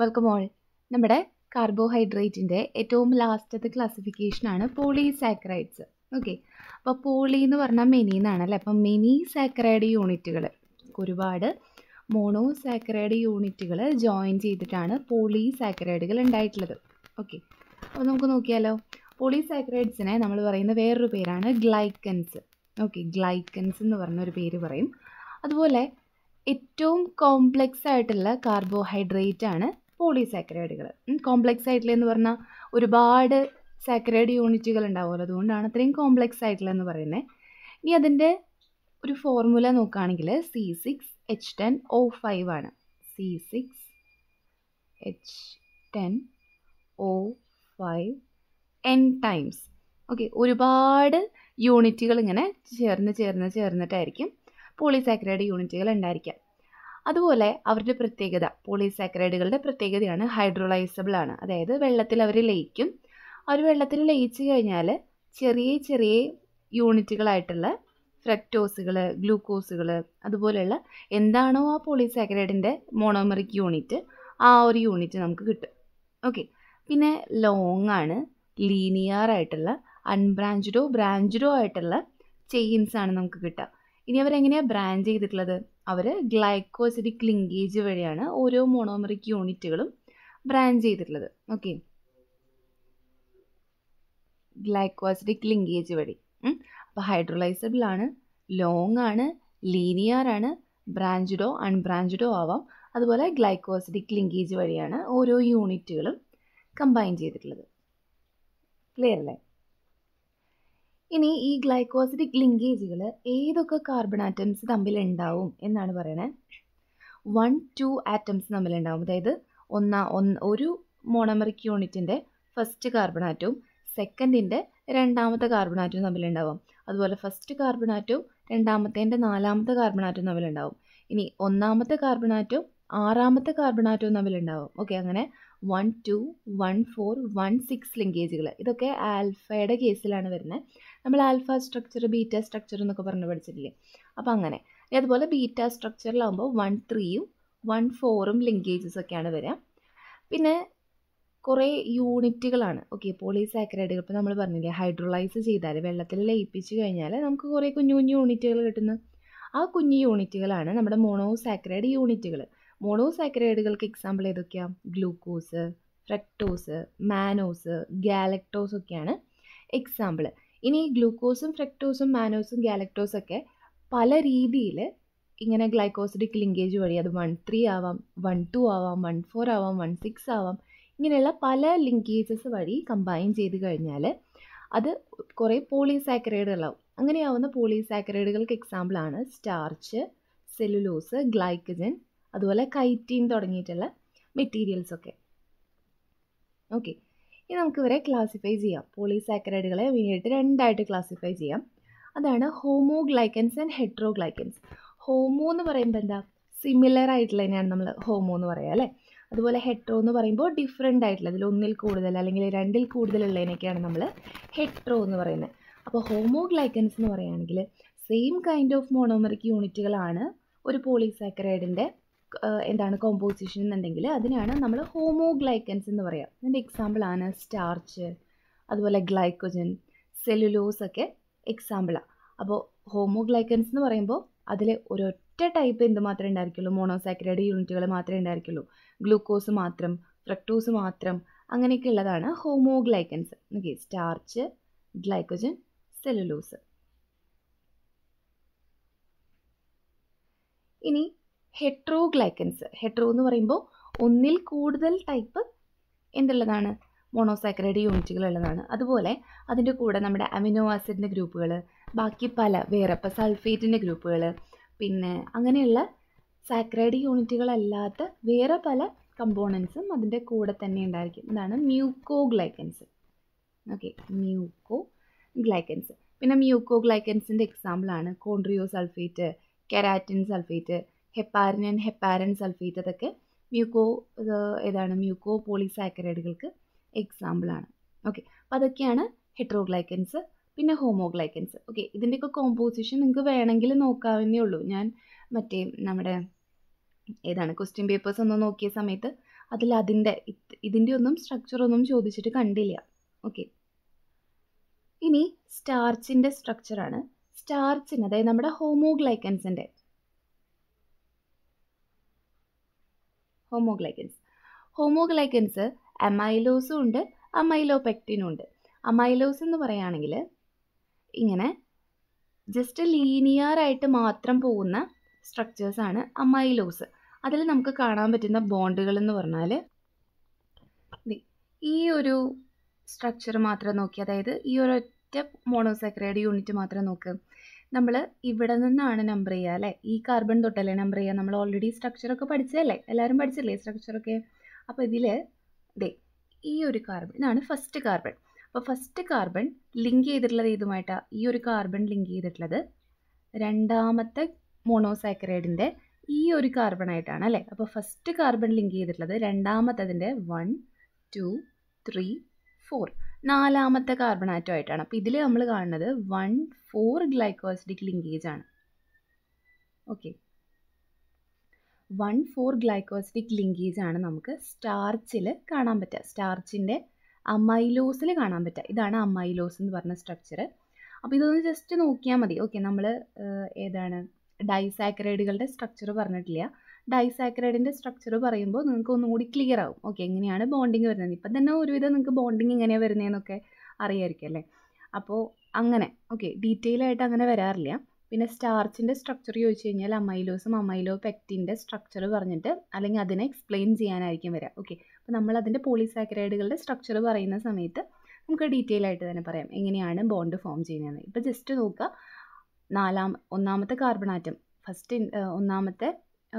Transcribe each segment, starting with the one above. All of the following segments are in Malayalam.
വെൽക്കം ഓൾ നമ്മുടെ കാർബോഹൈഡ്രേറ്റിൻ്റെ ഏറ്റവും ലാസ്റ്റത്തെ ക്ലാസിഫിക്കേഷനാണ് പോളിസാക്രൈഡ്സ് ഓക്കെ അപ്പോൾ പോളി എന്ന് പറഞ്ഞാൽ മെനി എന്നാണ് അല്ലേ അപ്പം മെനി സാക്രൈഡ് യൂണിറ്റുകൾ ഒരുപാട് സാക്രൈഡ് യൂണിറ്റുകൾ ജോയിൻ ചെയ്തിട്ടാണ് പോളിസാക്രൈഡുകൾ ഉണ്ടായിട്ടുള്ളത് ഓക്കെ അപ്പോൾ നമുക്ക് നോക്കിയാലോ പോളിസാക്രൈഡ്സിനെ നമ്മൾ പറയുന്ന വേറൊരു പേരാണ് ഗ്ലൈക്കൻസ് ഓക്കെ ഗ്ലൈക്കൻസ് എന്ന് പറഞ്ഞ ഒരു പേര് പറയും അതുപോലെ ഏറ്റവും കോംപ്ലക്സ് ആയിട്ടുള്ള കാർബോഹൈഡ്രേറ്റ് ആണ് പോളിസാക്കറൈഡുകൾ കോംപ്ലക്സ് എന്ന് പറഞ്ഞാൽ ഒരുപാട് സാക്കറൈഡ് യൂണിറ്റുകൾ ഉണ്ടാവുമല്ലോ അതുകൊണ്ടാണ് അത്രയും കോംപ്ലക്സ് എന്ന് പറയുന്നത് ഇനി അതിൻ്റെ ഒരു ഫോർമുല നോക്കുകയാണെങ്കിൽ C six H ten O five ആണ് C six H ten O five N times okay ഒരുപാട് യൂണിറ്റുകൾ ഇങ്ങനെ ചേർന്ന് ചേർന്ന് ചേർന്നിട്ടായിരിക്കും പോളിസാക്രൈഡ് യൂണിറ്റുകൾ ഉണ്ടായിരിക്കുക അതുപോലെ അവരുടെ പ്രത്യേകത പോളിസാക്കറൈഡുകളുടെ പ്രത്യേകതയാണ് ഹൈഡ്രോളൈസബിൾ ആണ് അതായത് വെള്ളത്തിൽ അവർ ലയിക്കും അവർ വെള്ളത്തിൽ ലയിച്ചു കഴിഞ്ഞാൽ ചെറിയ ചെറിയ യൂണിറ്റുകളായിട്ടുള്ള ഫ്രക്ടോസുകൾ ഗ്ലൂക്കോസുകൾ അതുപോലെയുള്ള എന്താണോ ആ പോളിസാക്കറൈഡിൻ്റെ മോണോമെറിക് യൂണിറ്റ് ആ ഒരു യൂണിറ്റ് നമുക്ക് കിട്ടും ഓക്കെ പിന്നെ ലോങ് ആണ് ലീനിയർ ആയിട്ടുള്ള അൺബ്രാഞ്ചഡോ ബ്രാഞ്ചഡോ ആയിട്ടുള്ള ചെയിൻസ് ആണ് നമുക്ക് കിട്ടുക ഇനി അവരെങ്ങനെയാണ് ബ്രാഞ്ച് ചെയ്തിട്ടുള്ളത് അവർ ഗ്ലൈക്കോസിഡിക് ലിങ്കേജ് വഴിയാണ് ഓരോ മോണോമറിക് യൂണിറ്റുകളും ബ്രാഞ്ച് ചെയ്തിട്ടുള്ളത് ഓക്കെ ഗ്ലൈക്കോസിഡിക് ലിങ്കേജ് വഴി അപ്പോൾ ഹൈഡ്രോലൈസബിൾ ആണ് ലോങ് ആണ് ലീനിയർ ആണ് ബ്രാഞ്ച്ഡോ അൺബ്രാഞ്ച്ഡോ ആവാം അതുപോലെ ഗ്ലൈക്കോസിഡിക് ലിങ്കേജ് വഴിയാണ് ഓരോ യൂണിറ്റുകളും കമ്പൈൻ ചെയ്തിട്ടുള്ളത് ക്ലിയർ അല്ലേ ഇനി ഈ ഗ്ലൈക്കോസിഡിക് ലിങ്കേജുകൾ ഏതൊക്കെ കാർബൺ ആറ്റംസ് തമ്മിലുണ്ടാവും എന്നാണ് പറയുന്നത് വൺ ടു ആറ്റംസ് തമ്മിലുണ്ടാവും അതായത് ഒന്നാ ഒന്ന് ഒരു മോണമറിക് യൂണിറ്റിൻ്റെ ഫസ്റ്റ് കാർബൺ ആറ്റവും സെക്കൻഡിൻ്റെ രണ്ടാമത്തെ കാർബൺ ആറ്റവും തമ്മിലുണ്ടാവും അതുപോലെ ഫസ്റ്റ് കാർബൺ ആറ്റവും രണ്ടാമത്തേൻ്റെ നാലാമത്തെ കാർബൺ ആറ്റവും തമ്മിലുണ്ടാവും ഇനി ഒന്നാമത്തെ കാർബൺ ആറ്റവും ആറാമത്തെ കാർബൺ ആറ്റവും തമ്മിലുണ്ടാവും ഓക്കെ അങ്ങനെ one two one four one six ലിങ്കേജുകൾ ഇതൊക്കെ ആൽഫയുടെ കേസിലാണ് വരുന്നത് നമ്മൾ ആൽഫ സ്ട്രക്ചർ ബീറ്റ സ്ട്രക്ചർ എന്നൊക്കെ പറഞ്ഞ് പഠിച്ചിട്ടില്ലേ അപ്പോൾ അങ്ങനെ അതുപോലെ ബീറ്റ സ്ട്രക്ചറിലാകുമ്പോൾ വൺ ത്രീയും വൺ ഫോറും ലിങ്കേജസ് ഒക്കെയാണ് വരിക പിന്നെ കുറേ യൂണിറ്റുകളാണ് ഓക്കെ പോളിസാക്കറൈഡുകൾ ഇപ്പോൾ നമ്മൾ പറഞ്ഞില്ലേ ഹൈഡ്രോളൈസ് ചെയ്താൽ വെള്ളത്തിൽ ലയിപ്പിച്ച് കഴിഞ്ഞാൽ നമുക്ക് കുറേ കുഞ്ഞു കുഞ്ഞു യൂണിറ്റുകൾ കിട്ടുന്നു ആ കുഞ്ഞു യൂണിറ്റുകളാണ് നമ്മുടെ മോണോസാക്കറൈഡ് യൂണിറ്റുകൾ മോണോസാക്കറൈഡുകൾക്ക് എക്സാമ്പിൾ ഏതൊക്കെയാണ് ഗ്ലൂക്കോസ് ഫ്രക്ടോസ് മാനോസ് ഗാലക്ടോസ് ഒക്കെയാണ് എക്സാമ്പിൾ ഇനി ഗ്ലൂക്കോസും ഫ്രക്ടോസും മാനോസും ഗാലക്ടോസ് ഒക്കെ പല രീതിയിൽ ഇങ്ങനെ ഗ്ലൈക്കോസിഡിക് ലിങ്കേജ് വഴി അത് വൺ ത്രീ ആവാം വൺ ടു ആവാം വൺ ഫോർ ആവാം വൺ സിക്സ് ആവാം ഇങ്ങനെയുള്ള പല ലിങ്കേജസ് വഴി കമ്പൈൻ ചെയ്ത് കഴിഞ്ഞാൽ അത് കുറേ പോളിസാക്കറൈഡുകളാവും അങ്ങനെയാവുന്ന പോളിസാക്കറൈഡുകൾക്ക് എക്സാമ്പിളാണ് സ്റ്റാർച്ച് സെല്ലുലോസ് ഗ്ലൈക്കജൻ അതുപോലെ കൈറ്റീൻ തുടങ്ങിയിട്ടുള്ള മെറ്റീരിയൽസൊക്കെ ഓക്കെ ഇനി നമുക്കിവരെ ക്ലാസിഫൈ ചെയ്യാം പോളിസാക്കറൈഡുകളെ മെയിനായിട്ട് രണ്ടായിട്ട് ക്ലാസിഫൈ ചെയ്യാം അതാണ് ഹോമോഗ്ലൈക്കൻസ് ആൻഡ് ഹെട്രോഗ്ലൈക്കൻസ് ഹോമോ എന്ന് പറയുമ്പോൾ എന്താ സിമിലർ ആയിട്ടുള്ള തന്നെയാണ് നമ്മൾ ഹോമോ എന്ന് പറയുക അല്ലേ അതുപോലെ ഹെട്രോ എന്ന് പറയുമ്പോൾ ഡിഫറെൻ്റ് ആയിട്ടുള്ള അതിൽ ഒന്നിൽ കൂടുതൽ അല്ലെങ്കിൽ രണ്ടിൽ കൂടുതലുള്ളതിനൊക്കെയാണ് നമ്മൾ ഹെട്രോ എന്ന് പറയുന്നത് അപ്പോൾ ഹോമോഗ്ലൈക്കൻസ് എന്ന് പറയുകയാണെങ്കിൽ സെയിം കൈൻഡ് ഓഫ് മോണോമറിക് യൂണിറ്റുകളാണ് ഒരു പോളിസാക്കറൈഡിൻ്റെ എന്താണ് കോമ്പോസിഷൻ എന്നുണ്ടെങ്കിൽ അതിനെയാണ് നമ്മൾ ഹോമോഗ്ലൈക്കൻസ് എന്ന് പറയുക അതിൻ്റെ എക്സാമ്പിളാണ് സ്റ്റാർച്ച് അതുപോലെ ഗ്ലൈക്കോജൻ സെല്ലുലോസ് ഒക്കെ എക്സാമ്പിളാണ് അപ്പോൾ ഹോമോഗ്ലൈക്കൻസ് എന്ന് പറയുമ്പോൾ അതിൽ ഒരൊറ്റ ടൈപ്പ് എന്ത് മാത്രമേ ഉണ്ടായിരിക്കുള്ളൂ മോണോസാക്രൈഡ് യൂണിറ്റുകൾ മാത്രമേ ഉണ്ടായിരിക്കുള്ളൂ ഗ്ലൂക്കോസ് മാത്രം ഫ്രക്ടോസ് മാത്രം അങ്ങനെയൊക്കെ ഉള്ളതാണ് homoglycans okay starch glycogen cellulose ഇനി ഹെട്രോഗ്ലൈക്കൻസ് ഹെട്രോ എന്ന് പറയുമ്പോൾ ഒന്നിൽ കൂടുതൽ ടൈപ്പ് എന്തുള്ളതാണ് മോണോസാക്കറൈഡ് യൂണിറ്റുകൾ ഉള്ളതാണ് അതുപോലെ അതിൻ്റെ കൂടെ നമ്മുടെ അമിനോ ആസിഡിൻ്റെ ഗ്രൂപ്പുകൾ ബാക്കി പല വേറെ ഇപ്പോൾ സൾഫേറ്റിൻ്റെ ഗ്രൂപ്പുകൾ പിന്നെ അങ്ങനെയുള്ള സാക്രൈഡ് യൂണിറ്റുകളല്ലാത്ത വേറെ പല കമ്പോണൻസും അതിൻ്റെ കൂടെ തന്നെ ഉണ്ടായിരിക്കും ഇതാണ് muco glycans okay muco glycans പിന്നെ മ്യൂക്കോ ഗ്ലൈക്കൻസിൻ്റെ എക്സാമ്പിളാണ് chondroitin sulphate keratin sulphate and heparan sulphate അതൊക്കെ മ്യൂക്കോ ഏതാണ് മ്യൂക്കോ പോളിസാക്കറൈഡുകൾക്ക് എക്സാമ്പിളാണ് ഓക്കെ അപ്പോൾ അതൊക്കെയാണ് ഹെട്രോഗ്ലൈക്കൻസ് പിന്നെ ഹോമോഗ്ലൈക്കൻസ് ഓക്കെ ഇതിൻ്റെയൊക്കെ കോമ്പോസിഷൻ നിങ്ങൾക്ക് വേണമെങ്കിൽ നോക്കാവുന്നേ ഉള്ളൂ ഞാൻ മറ്റേ നമ്മുടെ ഏതാണ് ക്വസ്റ്റ്യൻ പേപ്പേഴ്സ് ഒന്നും നോക്കിയ സമയത്ത് അതിൽ അതിൻ്റെ ഇതിൻ്റെ ഒന്നും സ്ട്രക്ചറൊന്നും ചോദിച്ചിട്ട് കണ്ടില്ല ഓക്കെ ഇനി സ്റ്റാർച്ചിൻ്റെ സ്ട്രക്ചറാണ് സ്റ്റാർച്ചിന് അതായത് നമ്മുടെ ഹോമോഗ്ലൈക്കൻസിൻ്റെ ഹോമോഗ്ലൈക്കൻസ് ഹോമോഗ്ലൈക്കൻസ് അമൈലോസും ഉണ്ട് അമൈലോപെക്റ്റിനും ഉണ്ട് അമൈലോസ് എന്ന് പറയുകയാണെങ്കിൽ ഇങ്ങനെ ജസ്റ്റ് ലീനിയർ ആയിട്ട് മാത്രം പോകുന്ന സ്ട്രക്ചേഴ്സാണ് അമൈലോസ് അതിൽ നമുക്ക് കാണാൻ പറ്റുന്ന ബോണ്ടുകൾ എന്ന് പറഞ്ഞാൽ ഈ ഒരു സ്ട്രക്ചർ മാത്രം നോക്കി അതായത് ഈ ഒരൊറ്റ മോണോസാക്രൈഡ് യൂണിറ്റ് മാത്രം നോക്ക് നമ്മൾ ഇവിടെ നിന്നാണ് നമ്പർ ചെയ്യുക അല്ലേ ഈ കാർബൺ തൊട്ടല്ലേ നമ്പർ ചെയ്യുക നമ്മൾ ഓൾറെഡി സ്ട്രക്ചറൊക്കെ പഠിച്ചതല്ലേ എല്ലാവരും പഠിച്ചില്ലേ സ്ട്രക്ചറൊക്കെ അപ്പോൾ ഇതിൽ ദേ ഈ ഒരു കാർബൺ ഇതാണ് ഫസ്റ്റ് കാർബൺ അപ്പോൾ ഫസ്റ്റ് കാർബൺ ലിങ്ക് ചെയ്തിട്ടുള്ളത് ഏതുമായിട്ടാണ് ഈ ഒരു കാർബൺ ലിങ്ക് ചെയ്തിട്ടുള്ളത് രണ്ടാമത്തെ മോണോസൈക്രൈഡിൻ്റെ ഈ ഒരു കാർബൺ ആയിട്ടാണ് അല്ലേ അപ്പോൾ ഫസ്റ്റ് കാർബൺ ലിങ്ക് ചെയ്തിട്ടുള്ളത് രണ്ടാമത്തതിൻ്റെ വൺ ടു ത്രീ ഫോർ നാലാമത്തെ ആറ്റം ആയിട്ടാണ് അപ്പോൾ ഇതിൽ നമ്മൾ കാണുന്നത് വൺ ഫോർ ഗ്ലൈക്കോസിഡിക് ലിങ്കേജ് ആണ് okay one four glycosidic linkage ആണ് നമുക്ക് സ്റ്റാർച്ചിൽ കാണാൻ പറ്റുക സ്റ്റാർച്ചിൻ്റെ അമൈലോസിൽ കാണാൻ പറ്റുക ഇതാണ് അമൈലോസ് എന്ന് പറഞ്ഞ സ്ട്രക്ചർ അപ്പോൾ ഇതൊന്ന് ജസ്റ്റ് നോക്കിയാൽ മതി ഓക്കെ നമ്മൾ ഏതാണ് ഡൈസാക്രൈഡുകളുടെ സ്ട്രക്ചർ പറഞ്ഞിട്ടില്ല ഡൈസാക്രൈഡിൻ്റെ സ്ട്രക്ചർ പറയുമ്പോൾ നിങ്ങൾക്ക് ഒന്നുകൂടി ക്ലിയർ ആവും ഓക്കെ എങ്ങനെയാണ് ബോണ്ടിങ് വരുന്നത് ഇപ്പം തന്നെ ഒരുവിധം നിങ്ങൾക്ക് ബോണ്ടിങ് എങ്ങനെയാണ് വരുന്നതെന്നൊക്കെ അറിയായിരിക്കും അല്ലേ അപ്പോൾ അങ്ങനെ ഓക്കെ ഡീറ്റെയിൽ ആയിട്ട് അങ്ങനെ വരാറില്ല പിന്നെ സ്റ്റാർച്ചിൻ്റെ സ്ട്രക്ചർ ചോദിച്ചു കഴിഞ്ഞാൽ അമൈലോസും അമൈലോ പെക്റ്റിൻ്റെ സ്ട്രക്ചർ പറഞ്ഞിട്ട് അല്ലെങ്കിൽ അതിനെ എക്സ്പ്ലെയിൻ ചെയ്യാനായിരിക്കും വരിക ഓക്കെ അപ്പോൾ നമ്മൾ അതിൻ്റെ പോളിസാക്രൈഡുകളുടെ സ്ട്രക്ചർ പറയുന്ന സമയത്ത് നമുക്ക് ഡീറ്റെയിൽ ആയിട്ട് തന്നെ പറയാം എങ്ങനെയാണ് ബോണ്ട് ഫോം ചെയ്യുന്നതെന്ന് ഇപ്പോൾ ജസ്റ്റ് നോക്കുക നാലാം ഒന്നാമത്തെ കാർബൺ ആറ്റം ഫസ്റ്റ് ഒന്നാമത്തെ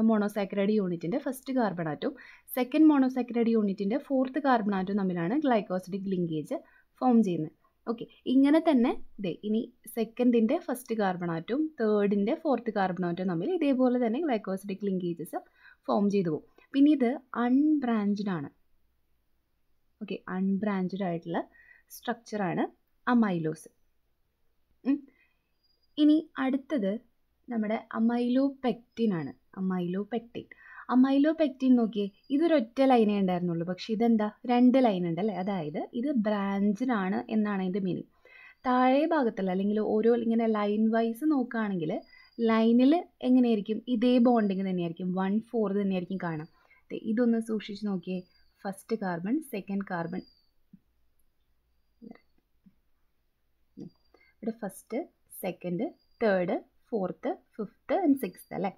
മോണോസാക്രൈഡ് യൂണിറ്റിൻ്റെ ഫസ്റ്റ് കാർബണാറ്റും സെക്കൻഡ് മോണോസാക്രൈഡ് യൂണിറ്റിൻ്റെ ഫോർത്ത് കാർബണാറ്റും തമ്മിലാണ് ഗ്ലൈക്കോസിഡിക് ലിങ്കേജ് ഫോം ചെയ്യുന്നത് ഓക്കെ ഇങ്ങനെ തന്നെ ഇതേ ഇനി സെക്കൻഡിൻ്റെ ഫസ്റ്റ് കാർബണാറ്റും തേർഡിൻ്റെ ഫോർത്ത് കാർബണാറ്റും തമ്മിൽ ഇതേപോലെ തന്നെ ഗ്ലൈക്കോസിഡിക് ലിങ്കേജസ് ഫോം ചെയ്തു പോകും പിന്നെ ഇത് അൺബ്രാഞ്ച്ഡ് ആണ് ഓക്കെ അൺബ്രാഞ്ചഡ് ആയിട്ടുള്ള സ്ട്രക്ചറാണ് അമൈലോസ് ഇനി അടുത്തത് നമ്മുടെ അമൈലോ അമൈലോപെക്റ്റിൻ അമൈലോപെക്റ്റിൻ നോക്കിയേ ഇതൊരൊറ്റ ലൈനേ ഉണ്ടായിരുന്നുള്ളൂ പക്ഷെ ഇതെന്താ രണ്ട് ലൈൻ ഉണ്ടല്ലേ അതായത് ഇത് ബ്രാഞ്ചിനാണ് എന്നാണ് അതിൻ്റെ മീനിങ് താഴെ ഭാഗത്തുള്ള അല്ലെങ്കിൽ ഓരോ ഇങ്ങനെ ലൈൻ വൈസ് നോക്കുകയാണെങ്കിൽ ലൈനിൽ എങ്ങനെയായിരിക്കും ഇതേ ബോണ്ടിങ് തന്നെയായിരിക്കും വൺ ഫോർ തന്നെയായിരിക്കും കാണാം ഇതൊന്ന് സൂക്ഷിച്ച് നോക്കിയേ ഫസ്റ്റ് കാർബൺ സെക്കൻഡ് കാർബൺ ഇവിടെ first second third fourth fifth and sixth അല്ലേ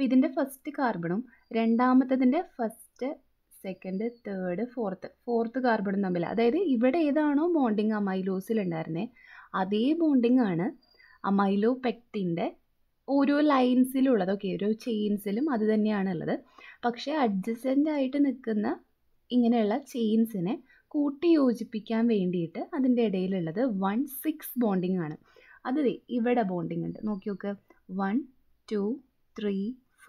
അപ്പോൾ ഇതിൻ്റെ ഫസ്റ്റ് കാർബണും രണ്ടാമത്തതിൻ്റെ first second third fourth fourth കാർബണും തമ്മിൽ അതായത് ഇവിടെ ഏതാണോ ബോണ്ടിങ് അമൈലോസിൽ ഉണ്ടായിരുന്നത് അതേ ബോണ്ടിങ് ആണ് അമൈലോ പെക്റ്റിൻ്റെ ഓരോ ലൈൻസിലുള്ളത് ഓക്കെ ഓരോ ചെയിൻസിലും അത് ഉള്ളത് പക്ഷേ അഡ്ജസ്റ്റൻ്റ് ആയിട്ട് നിൽക്കുന്ന ഇങ്ങനെയുള്ള ചെയിൻസിനെ കൂട്ടി യോജിപ്പിക്കാൻ വേണ്ടിയിട്ട് അതിൻ്റെ ഇടയിലുള്ളത് വൺ സിക്സ് ബോണ്ടിങ് ആണ് അത് ഇവിടെ ബോണ്ടിങ് ഉണ്ട് നോക്കി നോക്ക് one two three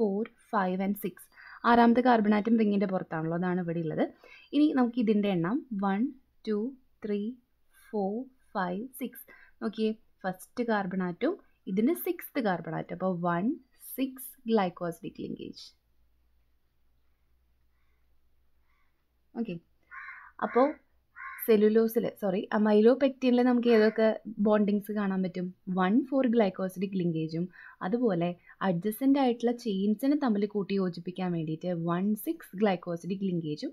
four five and six ആറാമത്തെ കാർബൺ ആറ്റം റിങ്ങിൻ്റെ പുറത്താണല്ലോ അതാണ് ഇവിടെ ഉള്ളത് ഇനി നമുക്ക് ഇതിൻ്റെ എണ്ണം one two three four five six നോക്കിയേ ഫസ്റ്റ് കാർബൺ ആറ്റവും ഇതിൻ്റെ സിക്സ്ത് കാർബൺ ആറ്റം അപ്പോൾ one six glycosidic linkage okay അപ്പോൾ സെല്ലുലോസില് സോറി അമൈലോപെക്റ്റിനിൽ നമുക്ക് ഏതൊക്കെ ബോണ്ടിങ്സ് കാണാൻ പറ്റും വൺ ഫോർ ഗ്ലൈക്കോസിഡിക് ലിങ്കേജും അതുപോലെ അഡ്ജസ്റ്റൻ്റ് ആയിട്ടുള്ള ചെയിൻസിനെ തമ്മിൽ കൂട്ടി യോജിപ്പിക്കാൻ വേണ്ടിയിട്ട് വൺ സിക്സ് ഗ്ലൈക്കോസിഡിക് ലിങ്കേജും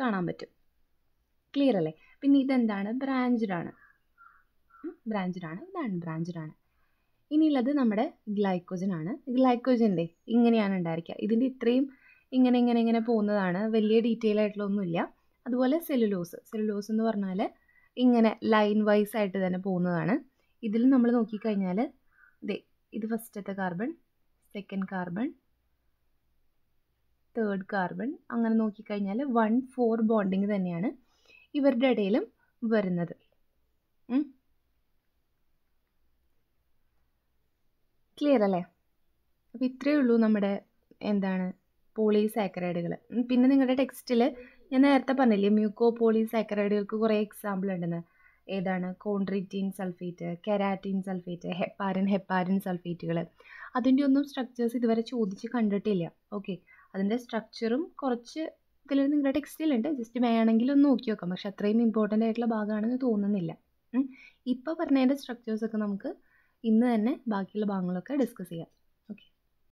കാണാൻ പറ്റും ക്ലിയർ അല്ലേ പിന്നെ ഇതെന്താണ് ബ്രാഞ്ചിഡാണ് ബ്രാഞ്ചിഡാണ് ഇതാണ് ബ്രാഞ്ചിഡാണ് ഇനിയുള്ളത് നമ്മുടെ ഗ്ലൈക്കോജൻ ആണ് ഗ്ലൈക്കോജൻ്റെ ഇങ്ങനെയാണ് ഉണ്ടായിരിക്കുക ഇതിൻ്റെ ഇത്രയും ഇങ്ങനെ ഇങ്ങനെ ഇങ്ങനെ പോകുന്നതാണ് വലിയ ഡീറ്റെയിൽ ആയിട്ടുള്ള ഒന്നുമില്ല അതുപോലെ സെലുലോസ് സെലുലോസ് എന്ന് പറഞ്ഞാൽ ഇങ്ങനെ ലൈൻ വൈസ് ആയിട്ട് തന്നെ പോകുന്നതാണ് ഇതിൽ നമ്മൾ നോക്കിക്കഴിഞ്ഞാൽ ദേ ഇത് ഫസ്റ്റത്തെ carbon second carbon third carbon അങ്ങനെ നോക്കിക്കഴിഞ്ഞാൽ വൺ ഫോർ ബോണ്ടിങ് തന്നെയാണ് ഇവരുടെ ഇടയിലും വരുന്നത് ക്ലിയർ അല്ലേ അപ്പം ഇത്രയേ ഉള്ളൂ നമ്മുടെ എന്താണ് പോളിസാക്കറൈഡുകൾ പിന്നെ നിങ്ങളുടെ ടെക്സ്റ്റിൽ ഞാൻ നേരത്തെ പറഞ്ഞില്ലേ മ്യൂക്കോപോളി സാക്കറൈഡുകൾക്ക് കുറേ എക്സാമ്പിൾ ഉണ്ടെന്ന് ഏതാണ് chondroitin sulphate keratin sulphate heparin heparin സൾഫേറ്റുകൾ അതിൻ്റെ ഒന്നും സ്ട്രക്ചേഴ്സ് ഇതുവരെ ചോദിച്ച് കണ്ടിട്ടില്ല ഓക്കെ അതിൻ്റെ സ്ട്രക്ചറും കുറച്ച് ഇതിൽ നിങ്ങളുടെ ടെക്സ്റ്റിലുണ്ട് ജസ്റ്റ് വേണമെങ്കിൽ ഒന്ന് നോക്കി നോക്കാം പക്ഷെ അത്രയും ഇമ്പോർട്ടൻ്റ് ആയിട്ടുള്ള ഭാഗമാണെന്ന് തോന്നുന്നില്ല ഇപ്പോൾ പറഞ്ഞതിൻ്റെ സ്ട്രക്ചേഴ്സൊക്കെ നമുക്ക് ഇന്ന് തന്നെ ബാക്കിയുള്ള ഭാഗങ്ങളൊക്കെ ഡിസ്കസ് ചെയ്യാം